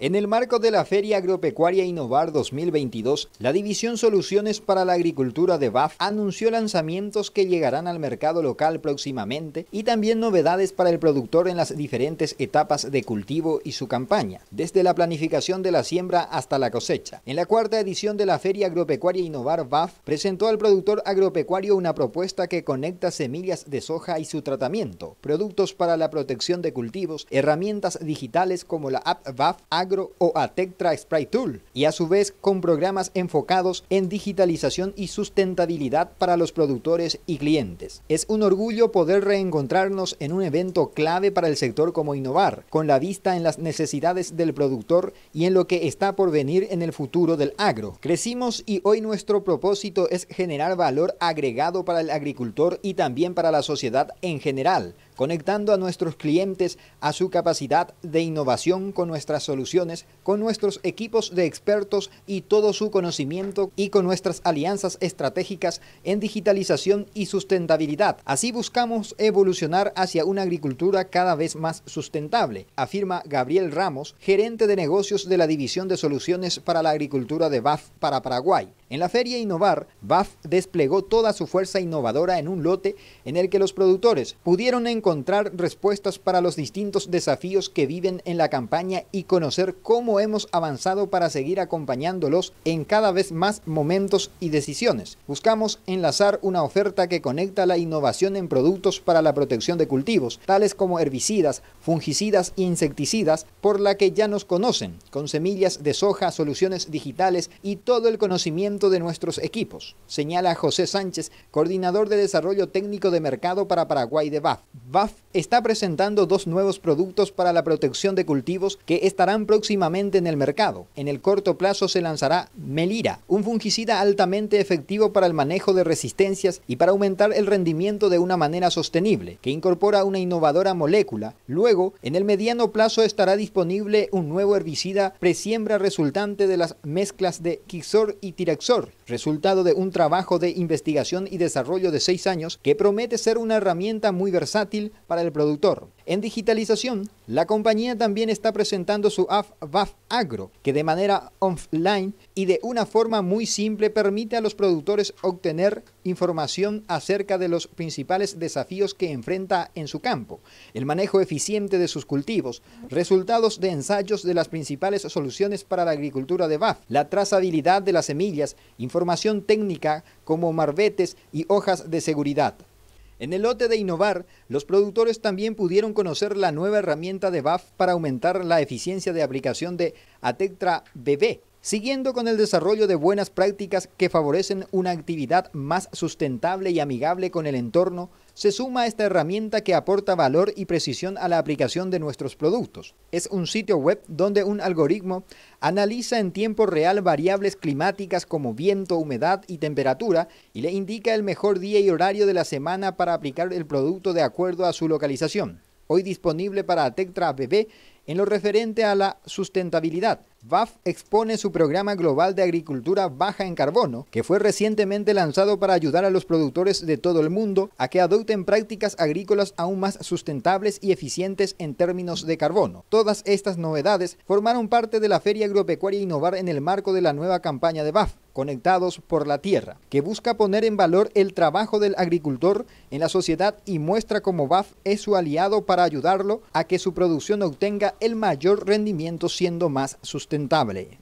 En el marco de la Feria Agropecuaria Innovar 2022, la División Soluciones para la Agricultura de BAF anunció lanzamientos que llegarán al mercado local próximamente y también novedades para el productor en las diferentes etapas de cultivo y su campaña, desde la planificación de la siembra hasta la cosecha. En la cuarta edición de la Feria Agropecuaria Innovar BAF presentó al productor agropecuario una propuesta que conecta semillas de soja y su tratamiento, productos para la protección de cultivos, herramientas digitales como la app BAF Agro o a Tektra Spray Tool y a su vez con programas enfocados en digitalización y sustentabilidad para los productores y clientes. Es un orgullo poder reencontrarnos en un evento clave para el sector como Innovar, con la vista en las necesidades del productor y en lo que está por venir en el futuro del agro. Crecimos y hoy nuestro propósito es generar valor agregado para el agricultor y también para la sociedad en general conectando a nuestros clientes a su capacidad de innovación con nuestras soluciones, con nuestros equipos de expertos y todo su conocimiento y con nuestras alianzas estratégicas en digitalización y sustentabilidad. Así buscamos evolucionar hacia una agricultura cada vez más sustentable, afirma Gabriel Ramos, gerente de negocios de la División de Soluciones para la Agricultura de BAF para Paraguay. En la feria Innovar, BAF desplegó toda su fuerza innovadora en un lote en el que los productores pudieron encontrar encontrar respuestas para los distintos desafíos que viven en la campaña y conocer cómo hemos avanzado para seguir acompañándolos en cada vez más momentos y decisiones. Buscamos enlazar una oferta que conecta la innovación en productos para la protección de cultivos, tales como herbicidas, fungicidas e insecticidas, por la que ya nos conocen, con semillas de soja, soluciones digitales y todo el conocimiento de nuestros equipos, señala José Sánchez, coordinador de Desarrollo Técnico de Mercado para Paraguay de BAF. BAF está presentando dos nuevos productos para la protección de cultivos que estarán próximamente en el mercado. En el corto plazo se lanzará Melira, un fungicida altamente efectivo para el manejo de resistencias y para aumentar el rendimiento de una manera sostenible, que incorpora una innovadora molécula. Luego, en el mediano plazo estará disponible un nuevo herbicida presiembra resultante de las mezclas de Kixor y Tiraxor, resultado de un trabajo de investigación y desarrollo de seis años que promete ser una herramienta muy versátil para el productor. En digitalización, la compañía también está presentando su app BAF Agro, que de manera offline y de una forma muy simple permite a los productores obtener información acerca de los principales desafíos que enfrenta en su campo, el manejo eficiente de sus cultivos, resultados de ensayos de las principales soluciones para la agricultura de BAF, la trazabilidad de las semillas, información técnica como marbetes y hojas de seguridad. En el lote de Innovar, los productores también pudieron conocer la nueva herramienta de BAF para aumentar la eficiencia de aplicación de Atectra BB, Siguiendo con el desarrollo de buenas prácticas que favorecen una actividad más sustentable y amigable con el entorno, se suma esta herramienta que aporta valor y precisión a la aplicación de nuestros productos. Es un sitio web donde un algoritmo analiza en tiempo real variables climáticas como viento, humedad y temperatura y le indica el mejor día y horario de la semana para aplicar el producto de acuerdo a su localización. Hoy disponible para Tectra BB en lo referente a la sustentabilidad. BAF expone su programa global de agricultura baja en carbono, que fue recientemente lanzado para ayudar a los productores de todo el mundo a que adopten prácticas agrícolas aún más sustentables y eficientes en términos de carbono. Todas estas novedades formaron parte de la Feria Agropecuaria Innovar en el marco de la nueva campaña de BAF, Conectados por la Tierra, que busca poner en valor el trabajo del agricultor en la sociedad y muestra cómo BAF es su aliado para ayudarlo a que su producción obtenga el mayor rendimiento siendo más sustentable.